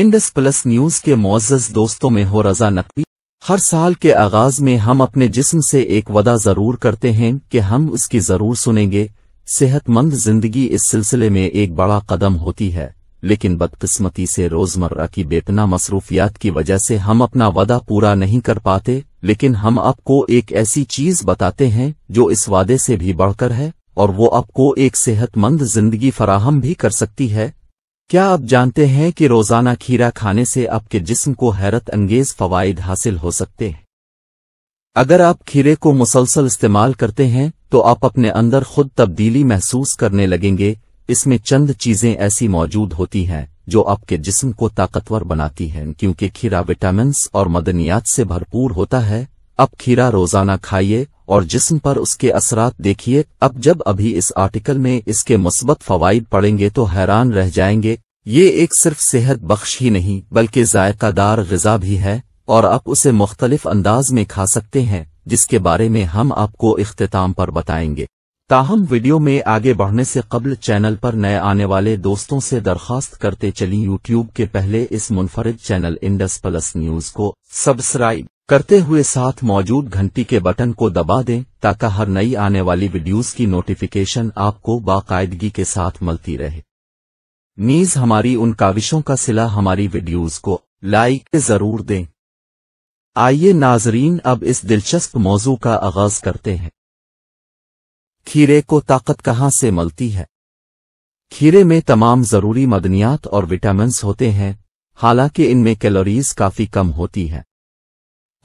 Indus Plus news के मोजस दोस्तों में हो रजा नकवी हर साल के आगाज में हम अपने जिस्म से एक वदा जरूर करते हैं कि हम उसकी जरूर सुनेंगे सेहतमंद जिंदगी इस सिलसिले में एक बड़ा कदम होती है लेकिन बदकिस्मती से रोजमर्रा की बेतना मसरूफियात की वजह से हम अपना वादा पूरा नहीं कर पाते लेकिन हम आपको एक ऐसी चीज बताते हैं जो इस वादे से भी बढ़कर है और वो आपको एक सेहतमंद जिंदगी फराहम भी कर सकती है क्या आप जानते हैं कि रोज़ाना खीरा खाने से आपके जिस्म को हैरत अंगेज फवाइद हासिल हो सकते हैं अगर आप खीरे को मुसलसल इस्तेमाल करते हैं तो आप अपने अंदर खुद तब्दीली महसूस करने लगेंगे इसमें चंद चीज़ें ऐसी मौजूद होती हैं जो आपके जिस्म को ताकतवर बनाती हैं क्योंकि खीरा विटामिन और मदनियात से भरपूर होता है आप खीरा रोज़ाना खाइए और जिस्म पर उसके असरात देखिए अब जब अभी इस आर्टिकल में इसके मुस्बत फवाइद पड़ेंगे तो हैरान रह जाएंगे ये एक सिर्फ सेहत बख्श ही नहीं बल्कि जायकादार गजा भी है और आप उसे मुख्तलिफ अंदाज में खा सकते हैं जिसके बारे में हम आपको इख्ताम पर बताएंगे ताहम वीडियो में आगे बढ़ने से कबल चैनल पर नए आने वाले दोस्तों से दरखास्त करते चली यूट्यूब के पहले इस मुनफरद चैनल इंडस प्लस न्यूज को सब्सक्राइब करते हुए साथ मौजूद घंटी के बटन को दबा दें ताकि हर नई आने वाली वीडियोस की नोटिफिकेशन आपको बाकायदगी के साथ मिलती रहे नीज हमारी उन काविशों का सिला हमारी वीडियोस को लाइक जरूर दें आइए नाजरीन अब इस दिलचस्प मौजू का आगाज करते हैं खीरे को ताकत कहां से मिलती है खीरे में तमाम जरूरी मदनियात और विटामिन होते हैं हालांकि इनमें कैलोरीज काफी कम होती है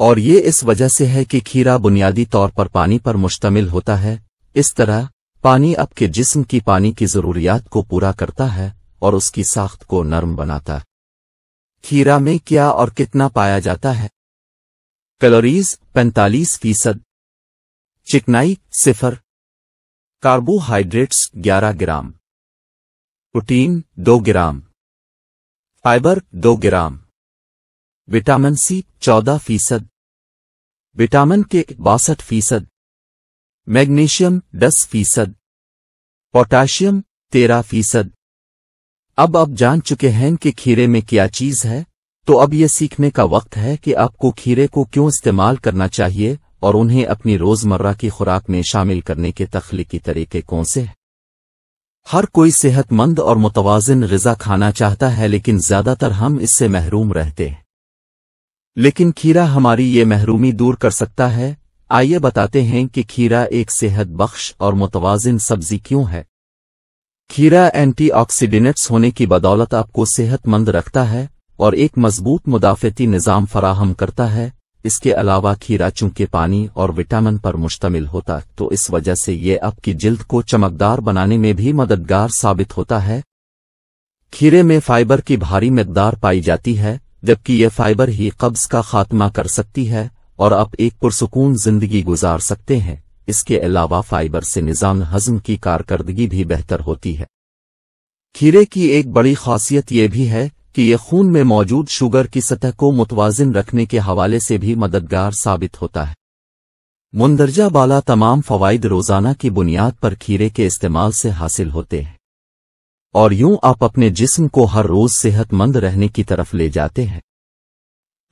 और ये इस वजह से है कि खीरा बुनियादी तौर पर पानी पर मुश्तमिल होता है इस तरह पानी आपके जिस्म की पानी की जरूरियात को पूरा करता है और उसकी साख्त को नर्म बनाता है खीरा में क्या और कितना पाया जाता है कैलोरीज 45 फीसद चिकनाई सिफर carbohydrates 11 gram protein 2 gram fibre 2 gram vitamin C 14 फीसद विटामिन के बासठ फीसद मैग्नीशियम 10 फीसद पोटाशियम 13 फीसद अब आप जान चुके हैं कि खीरे में क्या चीज है तो अब यह सीखने का वक्त है कि आपको खीरे को क्यों इस्तेमाल करना चाहिए और उन्हें अपनी रोजमर्रा की खुराक में शामिल करने के तख्लीकी तरीके कौन से हैं हर कोई सेहतमंद और मुतवाजन गजा खाना चाहता है लेकिन ज्यादातर हम इससे महरूम रहते हैं लेकिन खीरा हमारी ये महरूमी दूर कर सकता है आइए बताते हैं कि खीरा एक सेहत बख्श और मुतवाजन सब्जी क्यों है खीरा एंटीऑक्सीडेंट्स होने की बदौलत आपको सेहतमंद रखता है और एक मजबूत मुदाफती निज़ाम फराहम करता है इसके अलावा खीरा चूंकि पानी और विटामिन पर मुश्तमिल होता तो इस वजह से ये आपकी जिल्द को चमकदार बनाने में भी मददगार साबित होता है खीरे में फाइबर की भारी मकदार पाई जाती है जबकि यह फाइबर ही कब्ज का खात्मा कर सकती है और आप एक पुरसकून जिंदगी गुजार सकते हैं इसके अलावा फाइबर से निज़ाम हजम की कारकर्दगी भी बेहतर होती है खीरे की एक बड़ी खासियत यह भी है कि ये खून में मौजूद शुगर की सतह को मुतवाजन रखने के हवाले से भी मददगार साबित होता है मुंदरजा बाला तमाम फवाइद रोजाना की बुनियाद पर खीरे के इस्तेमाल से हासिल होते हैं और यूं आप अपने जिस्म को हर रोज सेहतमंद रहने की तरफ ले जाते हैं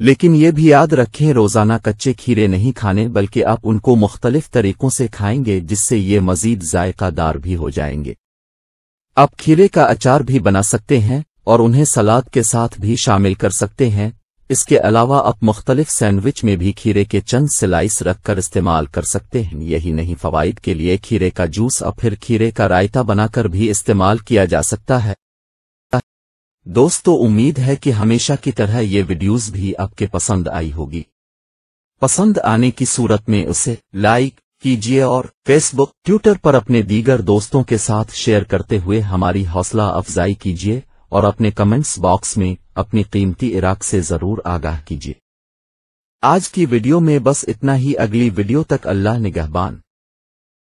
लेकिन ये भी याद रखें रोजाना कच्चे खीरे नहीं खाने बल्कि आप उनको मुख्तलिफ तरीकों से खाएंगे जिससे ये मजीद जायकादार भी हो जाएंगे आप खीरे का अचार भी बना सकते हैं और उन्हें सलाद के साथ भी शामिल कर सकते हैं इसके अलावा आप मुख्तलिफ सैंडविच में भी खीरे के चंद सिलाइस रखकर इस्तेमाल कर सकते हैं यही नहीं फवाइद के लिए खीरे का जूस और फिर खीरे का रायता बनाकर भी इस्तेमाल किया जा सकता है दोस्तों उम्मीद है कि हमेशा की तरह ये वीडियोस भी आपके पसंद आई होगी पसंद आने की सूरत में उसे लाइक कीजिए और फेसबुक ट्विटर पर अपने दीगर दोस्तों के साथ शेयर करते हुए हमारी हौसला अफजाई कीजिए और अपने कमेंट्स बॉक्स में अपनी कीमती इराक से जरूर आगाह कीजिए आज की वीडियो में बस इतना ही अगली वीडियो तक अल्लाह निगहबान